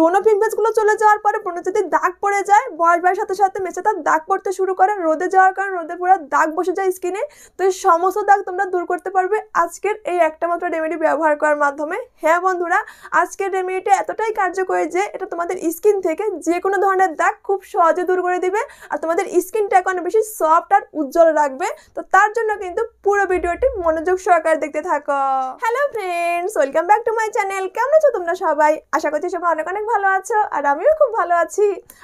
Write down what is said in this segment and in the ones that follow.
ব্রণ পিম্পলসগুলো চলে যাওয়ার পরে ব্রণ যদি দাগ পড়ে যায় বয়স বয়ের সাথে সাথে মেসে তার দাগ পড়তে শুরু করে রোদে যাওয়ার কারণে রোদে পুরো দাগ বসে যায় স্কিনে তো এই সমস্ত দাগ তোমরা দূর করতে পারবে আজকের এই একটা মাত্র রেমেডি ব্যবহার করার মাধ্যমে হ্যাঁ বন্ধুরা আজকের রেমেডিটা এতটাই কার্যকরী যে এটা তোমাদের স্কিন থেকে যে কোনো ধরনের দাগ খুব সহজে দূর করে দিবে আর তোমাদের স্কিনটা এখন বেশি সফট আর উজ্জ্বল রাখবে তো তার জন্য কিন্তু পুরো ভিডিওটি মনোযোগ সহকারে দেখতে থাকো hello friends welcome back to my channel কেমন আছো তোমরা সবাই আশা করছি সবাই অনেক অনেক ভালো আছো আর আমিও খুব ভালো আছি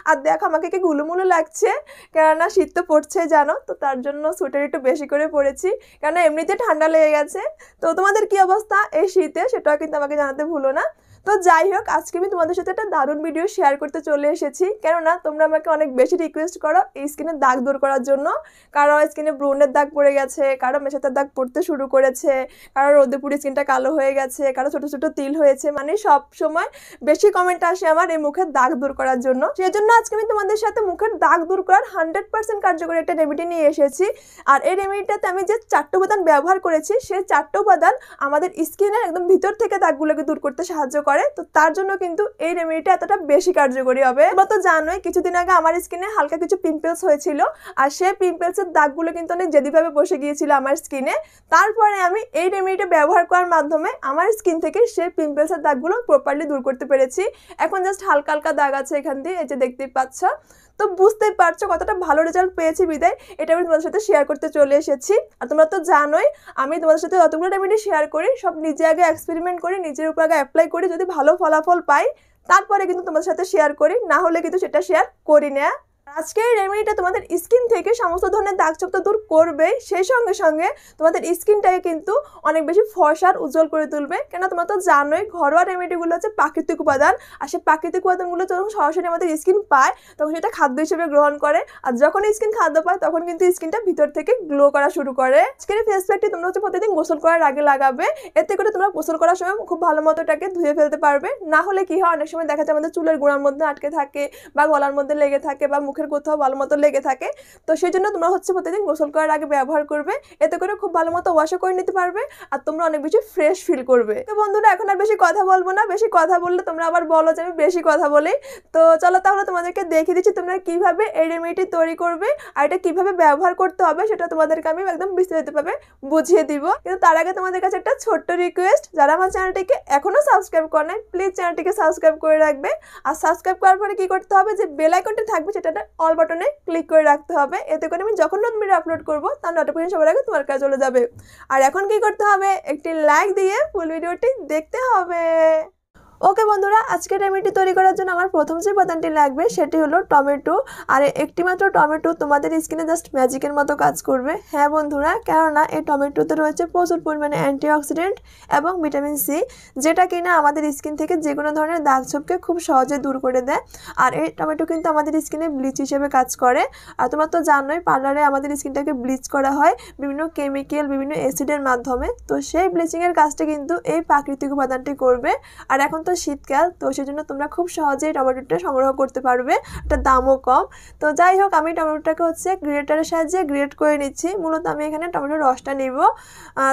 আর দেখ আমাকে কি গুলুমুলু লাগছে কেননা শীত তো পড়ছে জানো তো তার জন্য সোয়েটার একটু বেশি করে পরেছি কেননা এমনিতে ঠান্ডা লেগে গেছে তো তোমাদের কি অবস্থা এই শীতে সেটাও কিন্তু আমাকে জানাতে ভুলো না তো যাই হোক আজকে আমি তোমাদের সাথে একটা দারুণ ভিডিও শেয়ার করতে চলে এসেছি কেননা তোমরা আমাকে অনেক বেশি রিকোয়েস্ট করো এই স্কিনে দাগ দূর করার জন্য কারো স্কিনে ব্রোনের দাগ পড়ে গেছে কারো মেশাতে দাগ পড়তে শুরু করেছে কারো রোদেপুরি স্কিনটা কালো হয়ে গেছে কারো ছোট ছোট তিল হয়েছে মানে সব সময় বেশি কমেন্ট আসে আমার এই মুখের দাগ দূর করার জন্য সেই জন্য আজকে আমি তোমাদের সাথে মুখের দাগ দূর করার হান্ড্রেড পার্সেন্ট কার্যকরী একটা রেমেডি নিয়ে এসেছি আর এই রেমেডিটাতে আমি যে চারটে উপাদান ব্যবহার করেছি সেই চারটে উপাদান আমাদের স্কিনের একদম ভিতর থেকে দাগগুলোকে দূর করতে সাহায্য করে করে তো তার জন্য কিন্তু এই রেমেডিটা এতটা বেশি কার্যকরী হবে তোমরা তো জানোই কিছুদিন আগে আমার স্কিনে হালকা কিছু পিম্পলস হয়েছিল আর সেই পিম্পলসের দাগগুলো কিন্তু অনেক জেদিভাবে বসে গিয়েছিল আমার স্কিনে তারপরে আমি এই রেমেডিটা ব্যবহার করার মাধ্যমে আমার স্কিন থেকে সেই পিম্পলসের দাগগুলো প্রপারলি দূর করতে পেরেছি এখন জাস্ট হালকা হালকা দাগ আছে এখান দিয়ে এই যে দেখতেই পাচ্ছ তো বুঝতেই পারছো কতটা ভালো রেজাল্ট পেয়েছি বিদায় এটা আমি তোমাদের সাথে শেয়ার করতে চলে এসেছি আর তোমরা তো জানোই আমি তোমাদের সাথে যতগুলো রেমেডি শেয়ার করি সব নিজে আগে এক্সপেরিমেন্ট করি নিজের উপর আগে অ্যাপ্লাই করি যদি ভালো ফলাফল পাই তারপরে কিন্তু তোমাদের সাথে শেয়ার করি না হলে কিন্তু সেটা শেয়ার করি না আজকের রেমেডিটা তোমাদের স্কিন থেকে সমস্ত ধরনের দাগছোপ তো দূর করবে সেই সঙ্গে সঙ্গে তোমাদের স্কিনটাকে কিন্তু অনেক বেশি ফর্সার উজ্জ্বল করে তুলবে কেন তোমরা তো জানোই ঘরোয়া রেমেডিগুলো হচ্ছে প্রাকৃতিক উপাদান আর সেই প্রাকৃতিক উপাদানগুলো যখন সরাসরি আমাদের স্কিন পায় তখন সেটা খাদ্য হিসেবে গ্রহণ করে আর যখন স্কিন খাদ্য পায় তখন কিন্তু স্কিনটা ভিতর থেকে গ্লো করা শুরু করে আজকের ফেস প্যাকটি তোমরা হচ্ছে প্রতিদিন গোসল করার আগে লাগাবে এতে করে তোমরা গোসল করার সময় খুব ভালো মতো এটাকে ধুয়ে ফেলতে পারবে না হলে কি হয় অনেক সময় দেখা যায় আমাদের চুলের গোড়ার মধ্যে আটকে থাকে বা গলার মধ্যে লেগে থাকে বা মুখের কোথাও ভালো মতো লেগে থাকে তো সেই জন্য তোমরা হচ্ছে প্রতিদিন গোসল করার আগে ব্যবহার করবে এতে করে খুব ভালো মতো ওয়াশও করে নিতে পারবে আর তোমরা অনেক বেশি ফ্রেশ ফিল করবে তো বন্ধুরা এখন আর বেশি কথা বলবো না বেশি কথা বললে তোমরা আবার বলো যে আমি বেশি কথা বলি তো চলো তাহলে তোমাদেরকে দেখে দিচ্ছি তোমরা কিভাবে এই রেমেডিটি তৈরি করবে আর এটা কিভাবে ব্যবহার করতে হবে সেটা তোমাদেরকে আমি একদম বিস্তারিতভাবে বুঝিয়ে দিব কিন্তু তার আগে তোমাদের কাছে একটা ছোট্ট রিকোয়েস্ট যারা আমার চ্যানেলটিকে এখনও সাবস্ক্রাইব করে নাই প্লিজ চ্যানেলটিকে সাবস্ক্রাইব করে রাখবে আর সাবস্ক্রাইব করার পরে কী করতে হবে যে বেল আইকনটি থাকবে সেটা অল বাটনে ক্লিক করে রাখতে হবে এতে করে আমি যখন নতুন ভিডিও আপলোড করবো তার নোটিফিকেশন সবার আগে তোমার কাছে চলে যাবে আর এখন কি করতে হবে একটি লাইক দিয়ে ফুল ভিডিওটি দেখতে হবে ওকে বন্ধুরা আজকে রেমেডি তৈরি করার জন্য আমার প্রথম যে উপাদানটি লাগবে সেটি হলো টমেটো আর একটি মাত্র টমেটো তোমাদের স্কিনে জাস্ট ম্যাজিকের মতো কাজ করবে হ্যাঁ বন্ধুরা কেননা এই টমেটোতে রয়েছে প্রচুর পরিমাণে অ্যান্টিঅক্সিডেন্ট এবং ভিটামিন সি যেটা কিনা আমাদের স্কিন থেকে যে কোনো ধরনের দাগ ছোপকে খুব সহজে দূর করে দেয় আর এই টমেটো কিন্তু আমাদের স্কিনে ব্লিচ হিসেবে কাজ করে আর তোমার তো জানোই পার্লারে আমাদের স্কিনটাকে ব্লিচ করা হয় বিভিন্ন কেমিক্যাল বিভিন্ন অ্যাসিডের মাধ্যমে তো সেই ব্লিচিংয়ের কাজটা কিন্তু এই প্রাকৃতিক উপাদানটি করবে আর এখন তো শীতকাল তো সেজন্য তোমরা খুব সহজেই টমেটোটা সংগ্রহ করতে পারবে ওটার দামও কম তো যাই হোক আমি টমেটোটাকে হচ্ছে গ্রেটারের সাহায্যে গ্রেট করে নিচ্ছি মূলত আমি এখানে টমেটোর রসটা নেব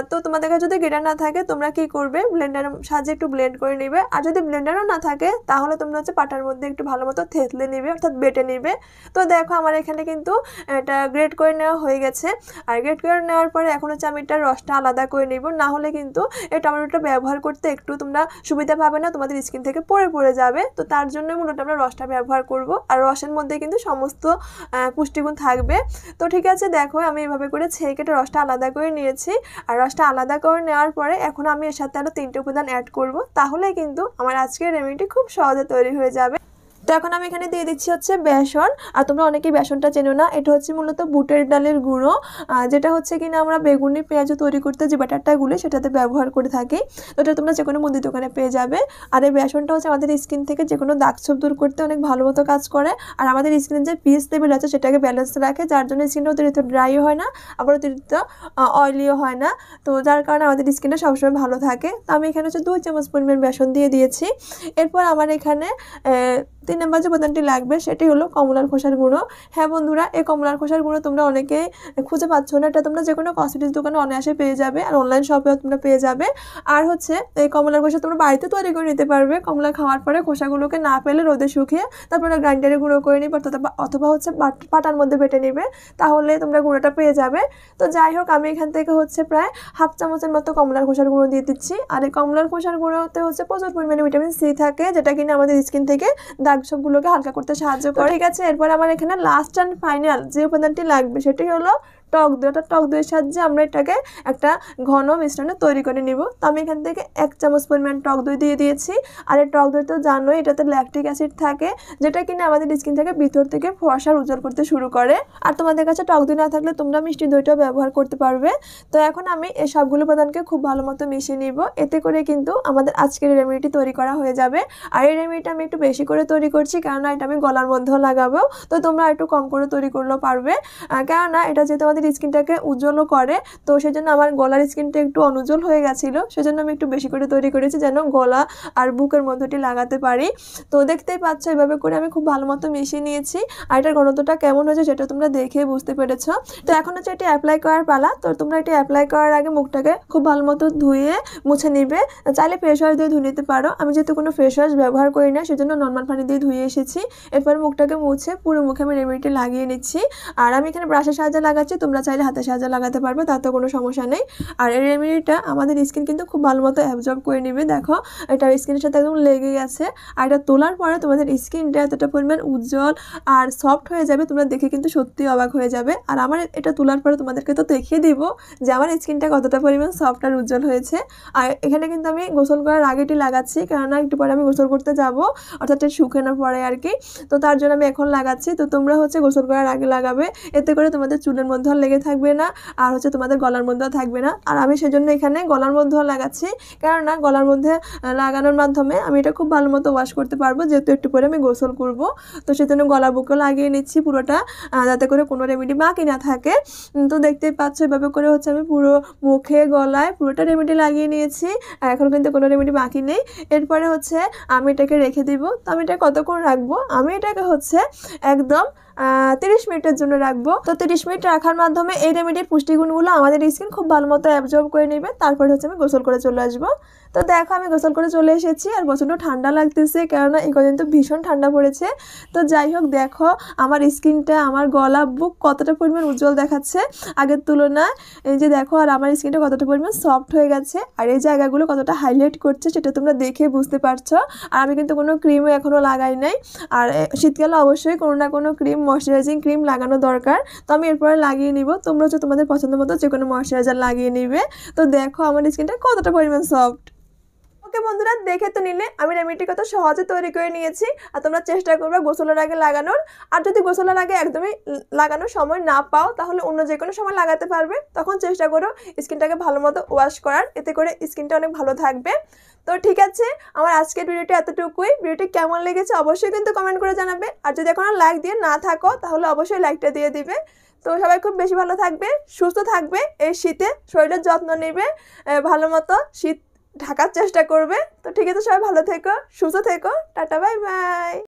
তো তোমাদের কাছে যদি গ্রেটার না থাকে তোমরা কি করবে ব্লেন্ডারের সাহায্যে একটু ব্লেন্ড করে নেবে আর যদি ব্লেন্ডারও না থাকে তাহলে তোমরা হচ্ছে পাটার মধ্যে একটু ভালো মতো থেতলে নেবে অর্থাৎ বেটে নেবে তো দেখো আমার এখানে কিন্তু এটা গ্রেট করে নেওয়া হয়ে গেছে আর গ্রেট করে নেওয়ার পরে এখন হচ্ছে আমি এটা রসটা আলাদা করে নেব না হলে কিন্তু এই টমেটোটা ব্যবহার করতে একটু তোমরা সুবিধা পাবে না তোমার আমাদের স্কিন থেকে পড়ে পড়ে যাবে তো তার জন্য মূলত আমরা রসটা ব্যবহার করব আর রসের মধ্যে কিন্তু সমস্ত পুষ্টিগুণ থাকবে তো ঠিক আছে দেখো আমি এভাবে করে ছেঁকে কেটে রসটা আলাদা করে নিয়েছি আর রসটা আলাদা করে নেওয়ার পরে এখন আমি এর সাথে আরও তিনটে উপাদান অ্যাড করব তাহলে কিন্তু আমার আজকের রেমেডিটি খুব সহজে তৈরি হয়ে যাবে এখন আমি এখানে দিয়ে দিচ্ছি হচ্ছে বেসন আর তোমরা অনেকেই বেসনটা চেনো না এটা হচ্ছে মূলত বুটের ডালের গুঁড়ো যেটা হচ্ছে কিনা আমরা বেগুনি পেঁয়াজ তৈরি করতে যে ব্যাটারটা গুলো সেটাতে ব্যবহার করে থাকি ওটা তোমরা যে কোনো মুদির দোকানে পেয়ে যাবে আর এই বেসনটা হচ্ছে আমাদের স্কিন থেকে যে কোনো দাগছোপ দূর করতে অনেক ভালো মতো কাজ করে আর আমাদের স্কিনের যে পিএস লেভেল আছে সেটাকে ব্যালেন্স রাখে যার জন্য স্কিনটা অতিরিক্ত ড্রাইও হয় না আবার অতিরিক্ত অয়েলিও হয় না তো যার কারণে আমাদের স্কিনটা সবসময় ভালো থাকে তো আমি এখানে হচ্ছে দুই চামচ পরিমাণ বেসন দিয়ে দিয়েছি এরপর আমার এখানে তিন নম্বর যে উপাদানটি লাগবে সেটি হলো কমলার খোসার গুঁড়ো হ্যাঁ বন্ধুরা এই কমলার খোসার গুঁড়ো তোমরা অনেকে খুঁজে পাচ্ছ না এটা তোমরা যে কোনো কসমেটিক্স দোকানে অনায়াসে পেয়ে যাবে আর অনলাইন শপেও তোমরা পেয়ে যাবে আর হচ্ছে এই কমলার খোসা তোমরা বাড়িতে তৈরি করে নিতে পারবে কমলা খাওয়ার পরে খোসাগুলোকে না পেলে রোদে শুকিয়ে তারপরে গ্রাইন্ডারে গুঁড়ো করে নিবে অথবা হচ্ছে পাটার মধ্যে বেটে নিবে তাহলে তোমরা গুঁড়োটা পেয়ে যাবে তো যাই হোক আমি এখান থেকে হচ্ছে প্রায় হাফ চামচের মতো কমলার খোসার গুঁড়ো দিয়ে দিচ্ছি আর এই কমলার খোসার গুঁড়োতে হচ্ছে প্রচুর পরিমাণে ভিটামিন সি থাকে যেটা কিনা আমাদের স্কিন থেকে দাগ সবগুলোকে হালকা করতে সাহায্য করে ঠিক আছে এরপর আমার এখানে লাস্ট অ্যান্ড ফাইনাল যে উপাদানটি লাগবে সেটি হলো টক দই অর্থাৎ টক দইয়ের সাহায্যে আমরা এটাকে একটা ঘন মিশ্রণে তৈরি করে নিব তো আমি এখান থেকে এক চামচ পরিমাণ টক দই দিয়ে দিয়েছি আর এই টক দই তো জানোই এটাতে ল্যাকটিক অ্যাসিড থাকে যেটা কিনা আমাদের স্কিন থেকে ভিতর থেকে ফসার উজ্জ্বল করতে শুরু করে আর তোমাদের কাছে টক দই না থাকলে তোমরা মিষ্টি দইটাও ব্যবহার করতে পারবে তো এখন আমি এই সবগুলো উপাদানকে খুব ভালো মতো মিশিয়ে নিব এতে করে কিন্তু আমাদের আজকের রেমেডিটি তৈরি করা হয়ে যাবে আর এই রেমেডিটা আমি একটু বেশি করে তৈরি করছি কেননা এটা আমি গলার মধ্যেও লাগাবো তো তোমরা একটু কম করে তৈরি করলেও পারবে কেননা এটা যেহেতু আমাদের আমাদের স্কিনটাকে উজ্জ্বলও করে তো সেজন্য আমার গলার স্কিনটা একটু অনুজ্জ্বল হয়ে গেছিলো সেজন্য আমি একটু বেশি করে তৈরি করেছি যেন গলা আর বুকের মধ্যটি লাগাতে পারি তো দেখতেই পাচ্ছ এভাবে করে আমি খুব ভালো মতো মিশিয়ে নিয়েছি আর এটার ঘনত্বটা কেমন হয়েছে সেটা তোমরা দেখে বুঝতে পেরেছ তো এখন হচ্ছে এটি অ্যাপ্লাই করার পালা তো তোমরা এটি অ্যাপ্লাই করার আগে মুখটাকে খুব ভালো মতো ধুয়ে মুছে নিবে চাইলে ফেস ওয়াশ দিয়ে ধুয়ে নিতে পারো আমি যেহেতু কোনো ফেস ওয়াশ ব্যবহার করি না সেজন্য নর্মাল পানি দিয়ে ধুয়ে এসেছি এরপর মুখটাকে মুছে পুরো মুখে আমি রেমেডিটি লাগিয়ে নিচ্ছি আর আমি এখানে ব্রাশের সাহায্যে লাগাচ্ছি তোমরা তোমরা চাইলে হাতে সাহায্য লাগাতে পারবে তাতে কোনো সমস্যা নেই আর এই রেমেডিটা আমাদের স্কিন কিন্তু খুব ভালো মতো অ্যাবজর্ব করে নেবে দেখো এটা স্কিনের সাথে একদম লেগে গেছে আর এটা তোলার পরে তোমাদের স্কিনটা এতটা পরিমাণ উজ্জ্বল আর সফট হয়ে যাবে তোমরা দেখে কিন্তু সত্যি অবাক হয়ে যাবে আর আমার এটা তোলার পরে তোমাদেরকে তো দেখিয়ে দিব যে আমার স্কিনটা কতটা পরিমাণ সফট আর উজ্জ্বল হয়েছে আর এখানে কিন্তু আমি গোসল করার আগেটি লাগাচ্ছি কেননা একটু পরে আমি গোসল করতে যাব অর্থাৎ শুকানোর পরে আর কি তো তার জন্য আমি এখন লাগাচ্ছি তো তোমরা হচ্ছে গোসল করার আগে লাগাবে এতে করে তোমাদের চুলের মধ্যে লেগে থাকবে না আর হচ্ছে তোমাদের গলার মধ্যেও থাকবে না আর আমি সেজন্য এখানে গলার মধ্যেও লাগাচ্ছি কেননা গলার মধ্যে লাগানোর মাধ্যমে আমি এটা খুব ভালো মতো ওয়াশ করতে পারবো যেহেতু একটু পরে আমি গোসল করব তো সেজন্য গলা বুকেও লাগিয়ে নিচ্ছি পুরোটা যাতে করে কোনো রেমেডি বাকি না থাকে তো দেখতেই পাচ্ছ এভাবে করে হচ্ছে আমি পুরো মুখে গলায় পুরোটা রেমেডি লাগিয়ে নিয়েছি আর এখন কিন্তু কোনো রেমেডি বাকি নেই এরপরে হচ্ছে আমি এটাকে রেখে দিব তো আমি এটা কতক্ষণ রাখবো আমি এটাকে হচ্ছে একদম তিরিশ মিনিটের জন্য রাখবো তো তিরিশ মিনিট রাখার মাধ্যমে এই রেমেডির পুষ্টিগুণগুলো আমাদের স্কিন খুব ভালো মতো অ্যাবজর্ব করে নেবে তারপরে হচ্ছে আমি গোসল করে চলে আসবো তো দেখো আমি গোসল করে চলে এসেছি আর প্রচণ্ড ঠান্ডা লাগতেছে কেননা এই কদিন তো ভীষণ ঠান্ডা পড়েছে তো যাই হোক দেখো আমার স্কিনটা আমার গলা বুক কতটা পরিমাণ উজ্জ্বল দেখাচ্ছে আগের তুলনায় এই যে দেখো আর আমার স্কিনটা কতটা পরিমাণ সফট হয়ে গেছে আর এই জায়গাগুলো কতটা হাইলাইট করছে সেটা তোমরা দেখে বুঝতে পারছো আর আমি কিন্তু কোনো ক্রিমও এখনও লাগাই নাই আর শীতকালে অবশ্যই কোনো না কোনো ক্রিম ময়শ্চারাইজিং ক্রিম লাগানো দরকার তো আমি এরপরে লাগিয়ে নিব তোমরা হচ্ছে তোমাদের পছন্দ মতো যে কোনো ময়শ্চারাইজার লাগিয়ে নিবে তো দেখো আমার স্কিনটা কতটা পরিমাণ সফট ওকে বন্ধুরা দেখে তো নিলে আমি রেমিডি কত সহজে তৈরি করে নিয়েছি আর তোমরা চেষ্টা করবে গোসলের আগে লাগানোর আর যদি গোসলের আগে একদমই লাগানোর সময় না পাও তাহলে অন্য যে কোনো সময় লাগাতে পারবে তখন চেষ্টা করো স্কিনটাকে ভালো মতো ওয়াশ করার এতে করে স্কিনটা অনেক ভালো থাকবে তো ঠিক আছে আমার আজকের ভিডিওটি এতটুকুই ভিডিওটি কেমন লেগেছে অবশ্যই কিন্তু কমেন্ট করে জানাবে আর যদি এখনও লাইক দিয়ে না থাকো তাহলে অবশ্যই লাইকটা দিয়ে দিবে তো সবাই খুব বেশি ভালো থাকবে সুস্থ থাকবে এই শীতে শরীরের যত্ন নেবে ভালো মতো শীত ঢাকার চেষ্টা করবে তো ঠিক আছে সবাই ভালো থেকো সুস্থ থেকো টাটা বাই বাই